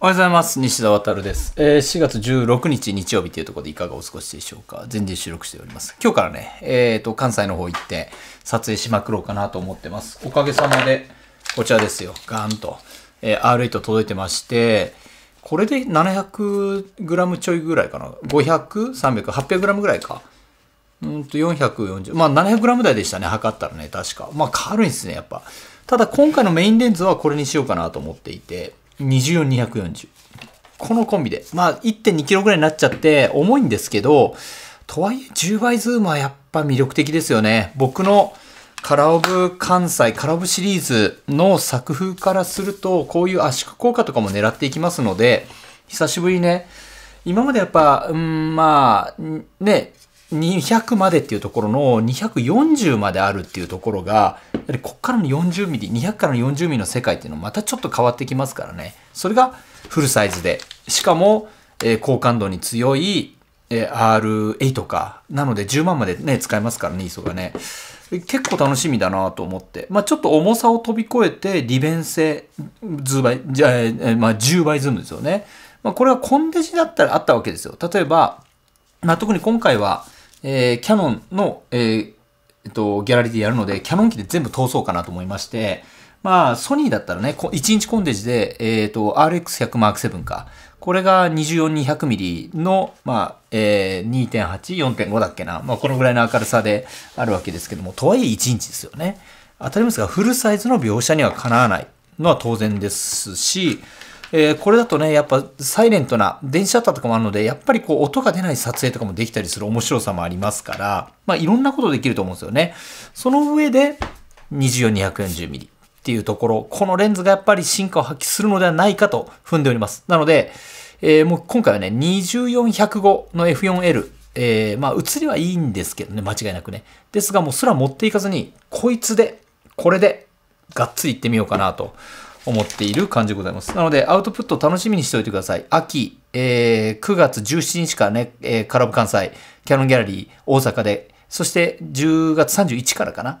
おはようございます。西田航です。えー、4月16日日曜日というところでいかがお過ごしでしょうか。全然収録しております。今日からね、えっ、ー、と、関西の方行って撮影しまくろうかなと思ってます。おかげさまで、こちらですよ。ガーンと、えー、R8 届いてまして、これで 700g ちょいぐらいかな。500、300、800g ぐらいか。うんと、440。まあ、700g 台でしたね。測ったらね、確か。まあ、軽いんですね、やっぱ。ただ、今回のメインレンズはこれにしようかなと思っていて、24240このコンビでまあ1 2キロぐらいになっちゃって重いんですけどとはいえ10倍ズームはやっぱ魅力的ですよね僕のカラオブ関西カラオブシリーズの作風からするとこういう圧縮効果とかも狙っていきますので久しぶりね今までやっぱうんまあね200までっていうところの240まであるっていうところがやはりこっからの40ミリ200からの40ミリの世界っていうのはまたちょっと変わってきますからねそれがフルサイズでしかも、えー、高感度に強い、えー、R8 とかなので10万までね使えますからね ISO がね結構楽しみだなと思って、まあ、ちょっと重さを飛び越えて利便性10倍じゃ、えー、まあ、10倍ズームですよね、まあ、これはコンデジだったらあったわけですよ例えば、まあ、特に今回はえー、キャノンの、えーえっと、ギャラリーでやるので、キャノン機で全部通そうかなと思いまして、まあ、ソニーだったらね、1日コンデジで、えっ、ー、と、RX100M7 か。これが 24-200mm の、まあ、えー、2.8、4.5だっけな。まあ、このぐらいの明るさであるわけですけども、とはいえ1日ですよね。当たりますが、フルサイズの描写にはかなわないのは当然ですし、えー、これだとね、やっぱサイレントな電子シャッターとかもあるので、やっぱりこう音が出ない撮影とかもできたりする面白さもありますから、まあいろんなことできると思うんですよね。その上で 24-240mm っていうところ、このレンズがやっぱり進化を発揮するのではないかと踏んでおります。なので、えー、もう今回はね、24105の F4L えー、まあ映りはいいんですけどね、間違いなくね。ですがもうすら持っていかずに、こいつで、これで、がっつりいってみようかなと。思っている感じでございます。なので、アウトプット楽しみにしておいてください。秋、えー、9月17日からね、えー、カラブ関西、キャノンギャラリー大阪で、そして10月31からかな。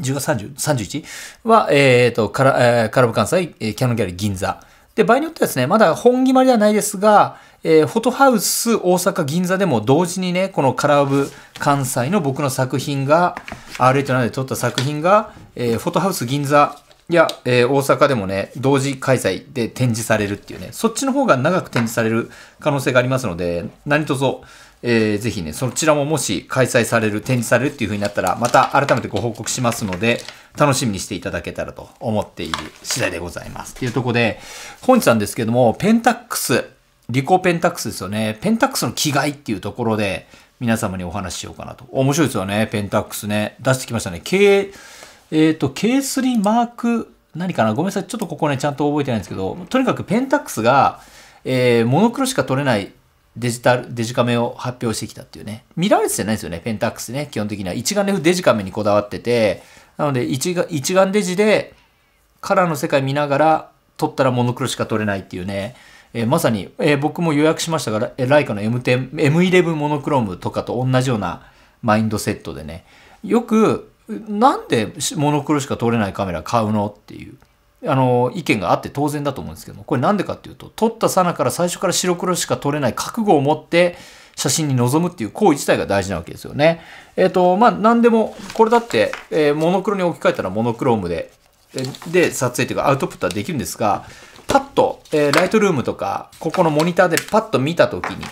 10月 30? 31? は、えっ、ー、と、カラ、えー、カラブ関西、えー、キャノンギャラリー銀座。で、場合によってはですね、まだ本決まりではないですが、えー、フォトハウス大阪銀座でも同時にね、このカラブ関西の僕の作品が、R8 なで撮った作品が、えー、フォトハウス銀座いや、えー、大阪でもね、同時開催で展示されるっていうね、そっちの方が長く展示される可能性がありますので、何卒、えー、ぜひね、そちらももし開催される、展示されるっていう風になったら、また改めてご報告しますので、楽しみにしていただけたらと思っている次第でございます。っていうとこで、本日なんですけども、ペンタックス、リコペンタックスですよね。ペンタックスの着替えっていうところで、皆様にお話ししようかなと。面白いですよね、ペンタックスね。出してきましたね。経営、えっ、ー、と、K3 マーク、何かなごめんなさい。ちょっとここね、ちゃんと覚えてないんですけど、とにかくペンタックスが、えー、モノクロしか撮れないデジタル、デジカメを発表してきたっていうね。見られてないですよね、ペンタックスね。基本的には。一眼レフデジカメにこだわってて、なので一眼、一眼デジで、カラーの世界見ながら、撮ったらモノクロしか撮れないっていうね。えー、まさに、えー、僕も予約しましたが、ライカの M10、M11 モノクロームとかと同じようなマインドセットでね。よく、なんでモノクロしか撮れないカメラ買うのっていうあの意見があって当然だと思うんですけどもこれ何でかっていうと撮ったさなから最初から白黒しか撮れない覚悟を持って写真に臨むっていう行為自体が大事なわけですよね。えっ、ー、とまあ何でもこれだって、えー、モノクロに置き換えたらモノクロームでで撮影というかアウトプットはできるんですがパッと、えー、ライトルームとかここのモニターでパッと見た時に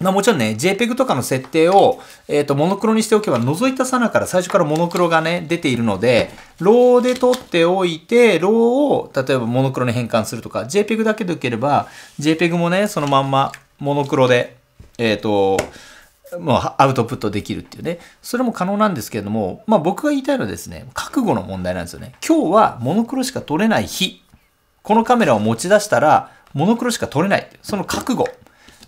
まあ、もちろんね、JPEG とかの設定を、えっ、ー、と、モノクロにしておけば、覗いたさなから最初からモノクロがね、出ているので、ローで取っておいて、ローを、例えばモノクロに変換するとか、JPEG だけでよければ、JPEG もね、そのまんま、モノクロで、えっ、ー、と、もうアウトプットできるっていうね。それも可能なんですけれども、まあ僕が言いたいのはですね、覚悟の問題なんですよね。今日はモノクロしか撮れない日。このカメラを持ち出したら、モノクロしか撮れない。その覚悟。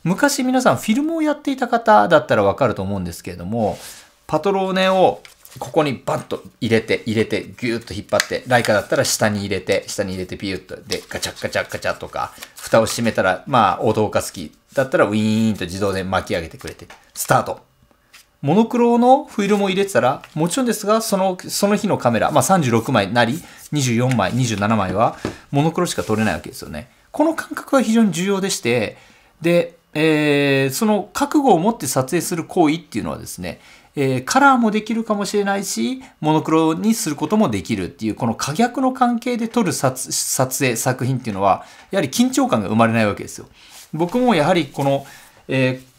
昔皆さんフィルムをやっていた方だったらわかると思うんですけれども、パトローネをここにバッと入れて、入れて、ギューッと引っ張って、ライカだったら下に入れて、下に入れてピューッと、で、ガチャッガチャッガチャッとか、蓋を閉めたら、まあ、オオカスキーだったらウィーンと自動で巻き上げてくれて、スタート。モノクロのフィルムを入れてたら、もちろんですが、その、その日のカメラ、まあ36枚なり、24枚、27枚は、モノクロしか撮れないわけですよね。この感覚は非常に重要でして、で、えー、その覚悟を持って撮影する行為っていうのはですね、えー、カラーもできるかもしれないし、モノクロにすることもできるっていう、この可逆の関係で撮る撮影、作品っていうのは、やはり緊張感が生まれないわけですよ。僕もやはりこの、えー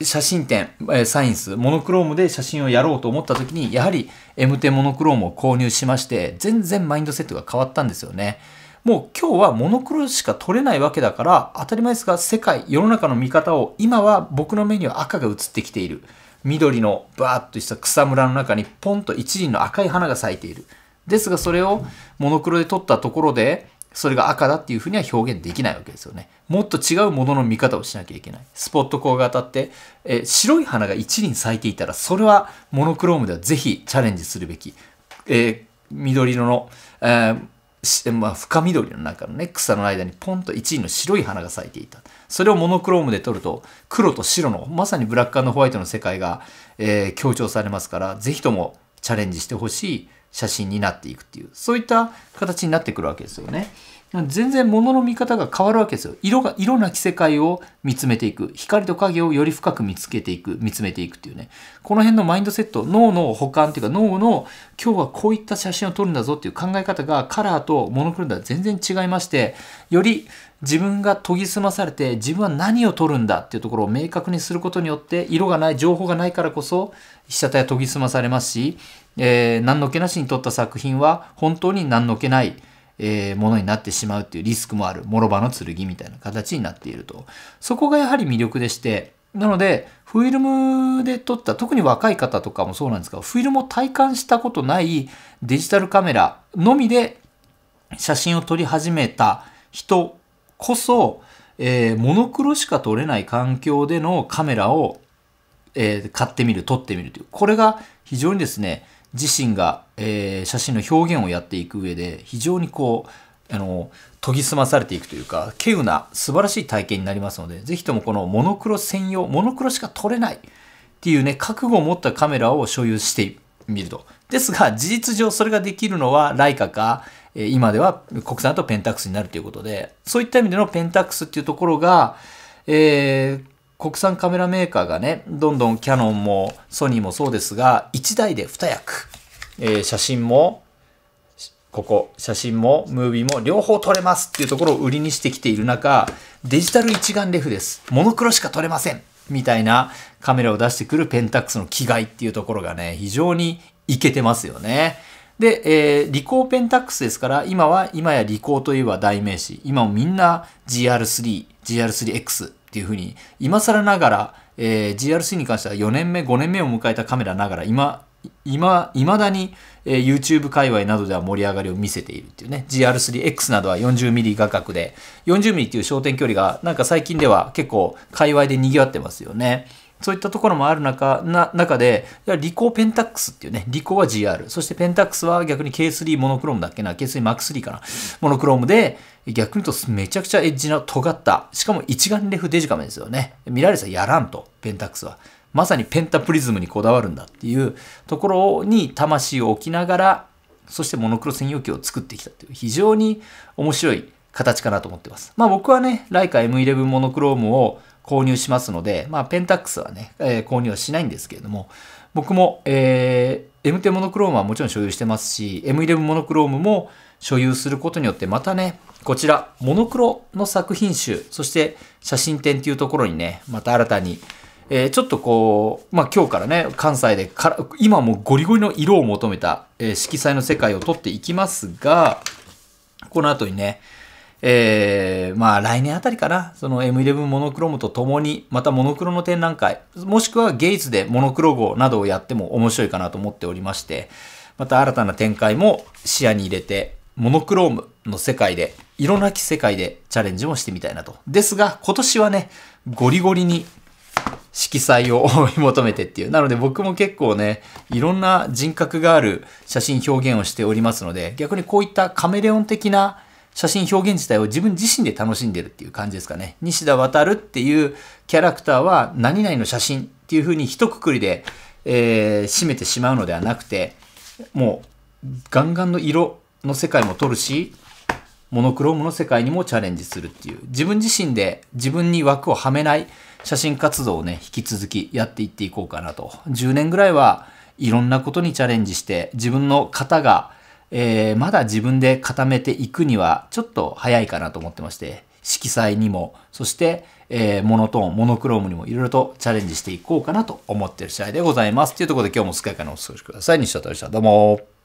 写真展、サインス、モノクロームで写真をやろうと思った時に、やはり M t モノクロームを購入しまして、全然マインドセットが変わったんですよね。もう今日はモノクロしか取れないわけだから当たり前ですが世界世の中の見方を今は僕の目には赤が映ってきている緑のバーッとした草むらの中にポンと一輪の赤い花が咲いているですがそれをモノクロで撮ったところでそれが赤だっていうふうには表現できないわけですよねもっと違うものの見方をしなきゃいけないスポット光が当たってえ白い花が一輪咲いていたらそれはモノクロームでは是非チャレンジするべき、えー、緑色の、えーまあ、深緑の中のね、草の間にポンと1位の白い花が咲いていた。それをモノクロームで撮ると、黒と白の、まさにブラックホワイトの世界が、えー、強調されますから、是非ともチャレンジしてほしい写真になっていくっていう、そういった形になってくるわけですよね。全然物の見方が変わるわけですよ。色が、色なき世界を見つめていく。光と影をより深く見つけていく、見つめていくっていうね。この辺のマインドセット、脳の補完っていうか脳の今日はこういった写真を撮るんだぞっていう考え方がカラーとモノクロでは全然違いまして、より自分が研ぎ澄まされて自分は何を撮るんだっていうところを明確にすることによって色がない、情報がないからこそ被写体は研ぎ澄まされますし、えー、何の気なしに撮った作品は本当に何の気ない。えー、ものになってしまうっていうリスクもある、諸刃の剣みたいな形になっていると。そこがやはり魅力でして、なので、フィルムで撮った、特に若い方とかもそうなんですが、フィルムを体感したことないデジタルカメラのみで写真を撮り始めた人こそ、えー、モノクロしか撮れない環境でのカメラを、えー、買ってみる、撮ってみるという。これが非常にですね、自身が、えー、写真の表現をやっていく上で非常にこうあの研ぎ澄まされていくというか稀有な素晴らしい体験になりますのでぜひともこのモノクロ専用モノクロしか撮れないっていうね覚悟を持ったカメラを所有してみると。ですが事実上それができるのはライカか今では国産とペンタックスになるということでそういった意味でのペンタックスっていうところが、えー国産カメラメーカーがね、どんどんキャノンもソニーもそうですが、1台で2役。えー、写真も、ここ、写真も、ムービーも両方撮れますっていうところを売りにしてきている中、デジタル一眼レフです。モノクロしか撮れません。みたいなカメラを出してくるペンタックスの着替えっていうところがね、非常にいけてますよね。で、えー、リコーペンタックスですから、今は、今やリコーといえば代名詞。今もみんな GR3、GR3X、ていうふうに、今更ながら、えー、GRC に関しては4年目、5年目を迎えたカメラながら、今、今、いまだに、えー、YouTube 界隈などでは盛り上がりを見せているっていうね。GR3X などは 40mm 画角で、40mm っていう焦点距離が、なんか最近では結構界隈で賑わってますよね。そういったところもある中、な、中で、リコーペンタックスっていうね、リコーは GR、そしてペンタックスは逆に K3 モノクロームだっけな、K3 マック k 3かな、モノクロームで、逆に言うとめちゃくちゃエッジの尖った、しかも一眼レフデジカメですよね。見られたらやらんと、ペンタックスは。まさにペンタプリズムにこだわるんだっていうところに魂を置きながら、そしてモノクロ専用機を作ってきたという非常に面白い形かなと思ってます。まあ僕はね、ライカ M11 モノクロームを購入しますので、まあ、ペンタックスはね、えー、購入はしないんですけれども、僕も、えー、M10 モノクロームはもちろん所有してますし、M11 モノクロームも所有することによって、またね、こちら、モノクロの作品集、そして写真展っていうところにね、また新たに、えー、ちょっとこう、まあ、今日からね、関西でから今もゴリゴリの色を求めた、えー、色彩の世界を撮っていきますが、この後にね、えー、まあ来年あたりかな、その M11 モノクロームとともに、またモノクロの展覧会、もしくはゲイツでモノクロ号などをやっても面白いかなと思っておりまして、また新たな展開も視野に入れて、モノクロームの世界で、色なき世界でチャレンジもしてみたいなと。ですが、今年はね、ゴリゴリに色彩を追い求めてっていう。なので僕も結構ね、いろんな人格がある写真表現をしておりますので、逆にこういったカメレオン的な写真表現自体を自分自身で楽しんでるっていう感じですかね。西田渡るっていうキャラクターは何々の写真っていうふうに一括りで、えー、締めてしまうのではなくて、もうガンガンの色の世界も撮るし、モノクロームの世界にもチャレンジするっていう、自分自身で自分に枠をはめない写真活動をね、引き続きやっていっていこうかなと。10年ぐらいはいろんなことにチャレンジして、自分の型がえー、まだ自分で固めていくにはちょっと早いかなと思ってまして、色彩にも、そして、えー、モノトーン、モノクロームにもいろいろとチャレンジしていこうかなと思ってる次第でございます。というところで今日もスカイカのお過ごしください。西田した。どうも。